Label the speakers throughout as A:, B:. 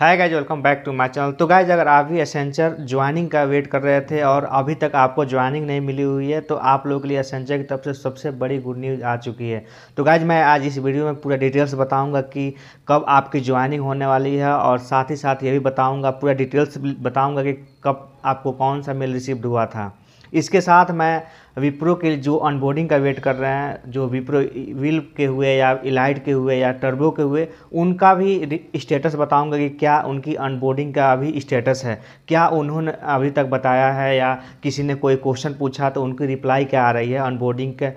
A: hi guys welcome back to my channel तो guys अगर आप भी एसेंचर ज्वाइनिंग का वेट कर रहे थे और अभी तक आपको ज्वाइनिंग नहीं मिली हुई है तो आप लोगों के लिए एसेंचर की तरफ से सबसे बड़ी गुड न्यूज़ आ चुकी है तो गाइज मैं आज इस वीडियो में पूरा डिटेल्स बताऊंगा कि कब आपकी ज्वाइनिंग होने वाली है और साथ ही साथ ये भी बताऊँगा पूरा डिटेल्स बताऊँगा कि कब आपको कौन सा मेल रिसिव्ड हुआ था इसके साथ मैं विप्रो के जो अनबोर्डिंग का वेट कर रहे हैं जो विप्रो विल के हुए या इलाइट के हुए या टर्बो के हुए उनका भी स्टेटस बताऊंगा कि क्या उनकी अनबोर्डिंग का अभी स्टेटस है क्या उन्होंने अभी तक बताया है या किसी ने कोई क्वेश्चन पूछा तो उनकी रिप्लाई क्या आ रही है अनबोर्डिंग के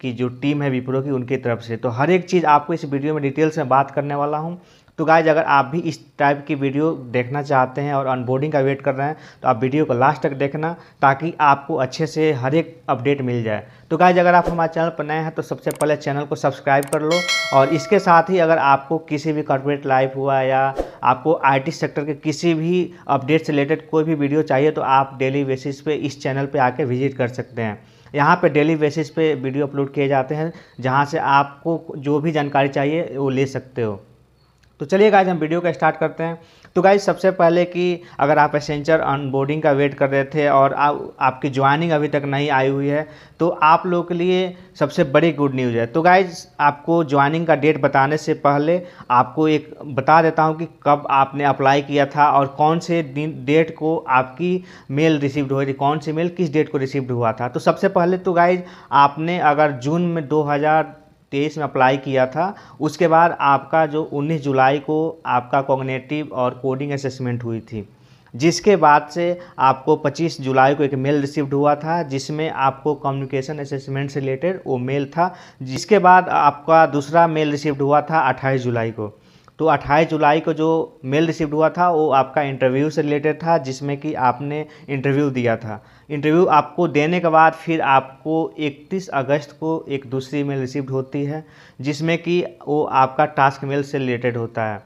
A: की जो टीम है विप्रो की उनकी तरफ से तो हर एक चीज़ आपको इस वीडियो में डिटेल्स में बात करने वाला हूँ तो गाइज अगर आप भी इस टाइप की वीडियो देखना चाहते हैं और अनबोर्डिंग का वेट कर रहे हैं तो आप वीडियो को लास्ट तक देखना ताकि आपको अच्छे से हर एक अपडेट मिल जाए तो गाइज अगर आप हमारे चैनल पर नए हैं तो सबसे पहले चैनल को सब्सक्राइब कर लो और इसके साथ ही अगर आपको किसी भी कॉर्पोरेट लाइफ हुआ या आपको आईटी सेक्टर के किसी भी अपडेट से रिलेटेड कोई भी वीडियो चाहिए तो आप डेली बेसिस पे इस चैनल पे आके विजिट कर सकते हैं यहाँ पे डेली बेसिस पे वीडियो अपलोड किए जाते हैं जहाँ से आपको जो भी जानकारी चाहिए वो ले सकते हो तो चलिए गाइज हम वीडियो का स्टार्ट करते हैं तो गाइज सबसे पहले कि अगर आप एसेंचर अनबोर्डिंग का वेट कर रहे थे और आ, आपकी ज्वाइनिंग अभी तक नहीं आई हुई है तो आप लोगों के लिए सबसे बड़ी गुड न्यूज़ है तो गाइज आपको ज्वाइनिंग का डेट बताने से पहले आपको एक बता देता हूँ कि कब आपने अप्लाई किया था और कौन से डेट को आपकी मेल रिसीव्ड हुई थी कौन सी मेल किस डेट को रिसीव्ड हुआ था तो सबसे पहले तो गाइज आपने अगर जून में दो हज़ार तेईस में अप्लाई किया था उसके बाद आपका जो उन्नीस जुलाई को आपका कॉग्नेटिव और कोडिंग असेसमेंट हुई थी जिसके बाद से आपको 25 जुलाई को एक मेल रिसीव्ड हुआ था जिसमें आपको कम्युनिकेशन असेसमेंट से रिलेटेड वो मेल था जिसके बाद आपका दूसरा मेल रिसीव्ड हुआ था 28 जुलाई को तो 28 जुलाई को जो मेल रिसीव हुआ था वो आपका इंटरव्यू से रिलेटेड था जिसमें कि आपने इंटरव्यू दिया था इंटरव्यू आपको देने के बाद फिर आपको 31 अगस्त को एक दूसरी मेल रिसीव होती है जिसमें कि वो आपका टास्क मेल से रिलेटेड होता है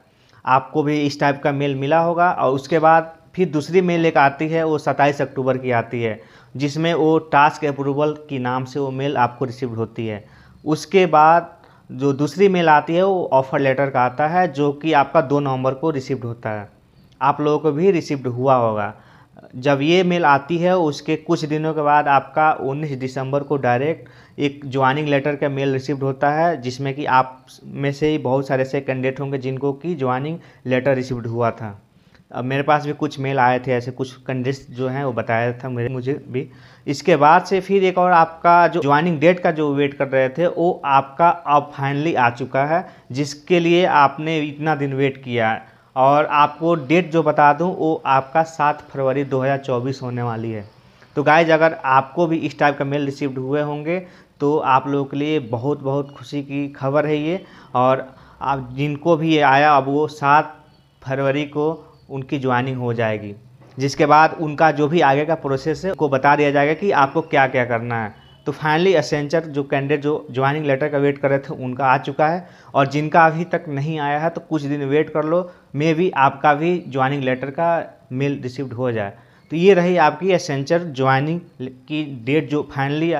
A: आपको भी इस टाइप का मेल मिला होगा और उसके बाद फिर दूसरी मेल एक आती है वो सत्ताईस अक्टूबर की आती है जिसमें वो टास्क अप्रूवल के नाम से वो मेल आपको रिसीव्ड होती है उसके बाद जो दूसरी मेल आती है वो ऑफ़र लेटर का आता है जो कि आपका दो नवंबर को रिसिव्ड होता है आप लोगों को भी रिसिव्ड हुआ होगा जब ये मेल आती है उसके कुछ दिनों के बाद आपका 19 दिसंबर को डायरेक्ट एक ज्वाइनिंग लेटर का मेल रिसीव्ड होता है जिसमें कि आप में से ही बहुत सारे ऐसे कैंडिडेट होंगे जिनको कि ज्वाइनिंग लेटर रिसीव्ड हुआ था अब मेरे पास भी कुछ मेल आए थे ऐसे कुछ कंडिश जो हैं वो बताया था मेरे मुझे भी इसके बाद से फिर एक और आपका जो ज्वाइनिंग डेट का जो वेट कर रहे थे वो आपका अब फाइनली आ चुका है जिसके लिए आपने इतना दिन वेट किया है और आपको डेट जो बता दूं वो आपका सात फरवरी 2024 होने वाली है तो गाइज अगर आपको भी इस टाइप का मेल रिसीव हुए होंगे तो आप लोगों के लिए बहुत बहुत खुशी की खबर है ये और आप जिनको भी ये आया अब वो सात फरवरी को उनकी ज्वाइनिंग हो जाएगी जिसके बाद उनका जो भी आगे का प्रोसेस है उनको बता दिया जाएगा कि आपको क्या क्या करना है तो फाइनली असेंचर जो कैंडिडेट जो ज्वाइनिंग लेटर का वेट कर रहे थे उनका आ चुका है और जिनका अभी तक नहीं आया है तो कुछ दिन वेट कर लो मे भी आपका भी ज्वाइनिंग लेटर का मेल रिसीव्ड हो जाए तो ये रही आपकी असेंचर ज्वाइनिंग की डेट जो फाइनली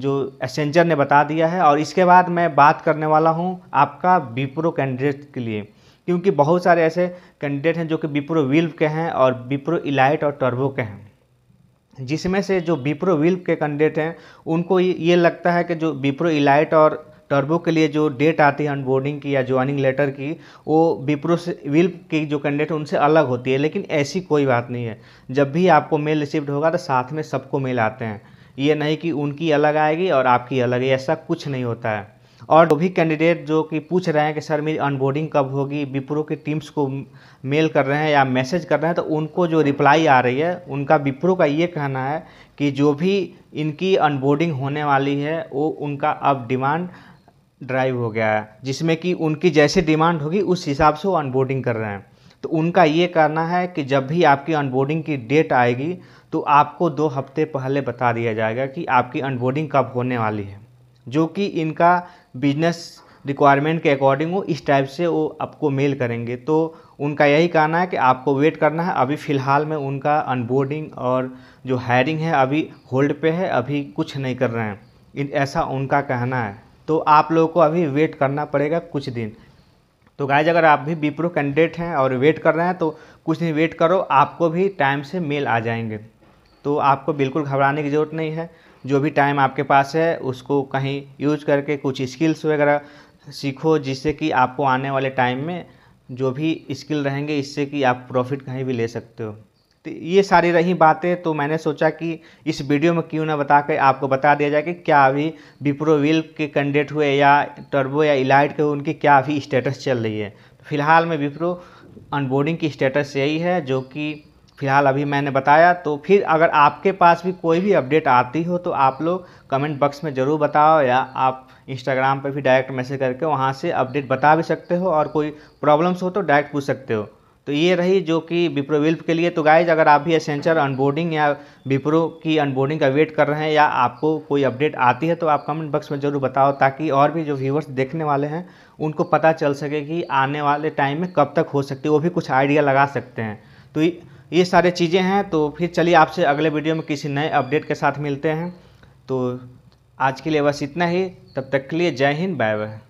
A: जो असेंचर ने बता दिया है और इसके बाद मैं बात करने वाला हूँ आपका बीप्रो कैंडिडेट के लिए क्योंकि बहुत सारे ऐसे कैंडिडेट हैं जो कि विप्रो विल्व के हैं और विप्रो इलाइट और टर्बो के हैं जिसमें से जो विप्रो विल्व के कैंडिडेट हैं उनको ये लगता है कि जो विप्रो इलाइट और टर्बो के लिए जो डेट आती है अनबोर्डिंग की या ज्वाइनिंग लेटर की वो विप्रो से विल्प की जो कैंडिडेट उनसे अलग होती है लेकिन ऐसी कोई बात नहीं है जब भी आपको मेल रिसिव्ड होगा तो साथ में सबको मेल आते हैं ये नहीं कि उनकी अलग आएगी और आपकी अलग ऐसा कुछ नहीं होता है और जो भी कैंडिडेट जो कि पूछ रहे हैं कि सर मेरी अनबोर्डिंग कब होगी विप्रो की टीम्स को मेल कर रहे हैं या मैसेज कर रहे हैं तो उनको जो रिप्लाई आ रही है उनका विप्रो का ये कहना है कि जो भी इनकी अनबोर्डिंग होने वाली है वो उनका अब डिमांड ड्राइव हो गया है जिसमें कि उनकी जैसे डिमांड होगी उस हिसाब से वो अनबोर्डिंग कर रहे हैं तो उनका ये कहना है कि जब भी आपकी अनबोर्डिंग की डेट आएगी तो आपको दो हफ्ते पहले बता दिया जाएगा कि आपकी अनबोर्डिंग कब होने वाली है जो कि इनका बिजनेस रिक्वायरमेंट के अकॉर्डिंग वो इस टाइप से वो आपको मेल करेंगे तो उनका यही कहना है कि आपको वेट करना है अभी फ़िलहाल में उनका अनबोर्डिंग और जो हायरिंग है अभी होल्ड पे है अभी कुछ नहीं कर रहे हैं ऐसा उनका कहना है तो आप लोगों को अभी वेट करना पड़ेगा कुछ दिन तो गाइज अगर आप भी बीप्रो कैंडिडेट हैं और वेट कर रहे हैं तो कुछ दिन वेट करो आपको भी टाइम से मेल आ जाएंगे तो आपको बिल्कुल घबराने की ज़रूरत नहीं है जो भी टाइम आपके पास है उसको कहीं यूज करके कुछ स्किल्स वगैरह सीखो जिससे कि आपको आने वाले टाइम में जो भी स्किल रहेंगे इससे कि आप प्रॉफिट कहीं भी ले सकते हो तो ये सारी रही बातें तो मैंने सोचा कि इस वीडियो में क्यों ना बता कर आपको बता दिया जाए कि क्या अभी विप्रो व्हील के कैंडिडेट हुए या टर्बो या इलाइट के उनकी क्या अभी स्टेटस चल रही है फिलहाल में विप्रो अनबोर्डिंग की स्टेटस यही है जो कि फिलहाल अभी मैंने बताया तो फिर अगर आपके पास भी कोई भी अपडेट आती हो तो आप लोग कमेंट बॉक्स में ज़रूर बताओ या आप इंस्टाग्राम पर भी डायरेक्ट मैसेज करके वहाँ से अपडेट बता भी सकते हो और कोई प्रॉब्लम्स हो तो डायरेक्ट पूछ सकते हो तो ये रही जो कि विप्रो विल्प के लिए तो गाइज अगर आप भी एसेंचर अनबोर्डिंग या विप्रो की अनबोर्डिंग का वेट कर रहे हैं या आपको कोई अपडेट आती है तो आप कमेंट बॉक्स में ज़रूर बताओ ताकि और भी जो व्यूवर्स देखने वाले हैं उनको पता चल सके कि आने वाले टाइम में कब तक हो सकती है वो भी कुछ आइडिया लगा सकते हैं तो ये सारी चीज़ें हैं तो फिर चलिए आपसे अगले वीडियो में किसी नए अपडेट के साथ मिलते हैं तो आज के लिए बस इतना ही तब तक के लिए जय हिंद बाय बाय